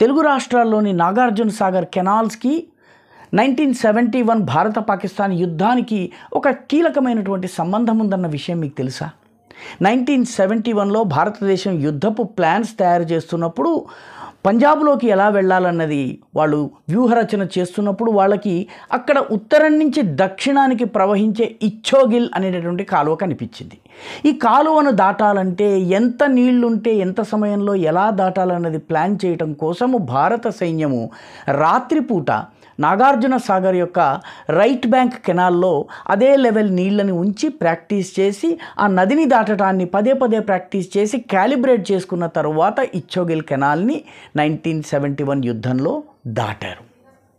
తెలుగు రాష్ట్రాల్లోని నాగార్జున సాగర్ కెనాల్స్కి nineteen seventy one Bharat Pakistan యుద్ధానికి ఒక కీలకమైనటువంటి సంబంధం ఉందన్న విషయం మీకు తెలుసా నైన్టీన్ సెవెంటీ వన్లో భారతదేశం యుద్ధపు ప్లాన్స్ తయారు చేస్తున్నప్పుడు పంజాబ్లోకి ఎలా వెళ్ళాలన్నది వాళ్ళు వ్యూహరచన చేస్తున్నప్పుడు వాళ్ళకి అక్కడ ఉత్తరం నుంచి దక్షిణానికి ప్రవహించే ఇచ్చోగిల్ అనేటటువంటి కాలువ కనిపించింది ఈ కాలువను దాటాలంటే ఎంత నీళ్లుంటే ఎంత సమయంలో ఎలా దాటాలన్నది ప్లాన్ చేయటం కోసము భారత సైన్యము రాత్రిపూట నాగార్జున సాగర్ యొక్క రైట్ బ్యాంక్ కెనాల్లో అదే లెవెల్ నీళ్ళని ఉంచి ప్రాక్టీస్ చేసి ఆ నదిని దాటడాన్ని పదే పదే ప్రాక్టీస్ చేసి క్యాలిబ్రేట్ చేసుకున్న తరువాత ఇచ్చోగిల్ కెనాల్ని నైన్టీన్ సెవెంటీ వన్ యుద్ధంలో దాటారు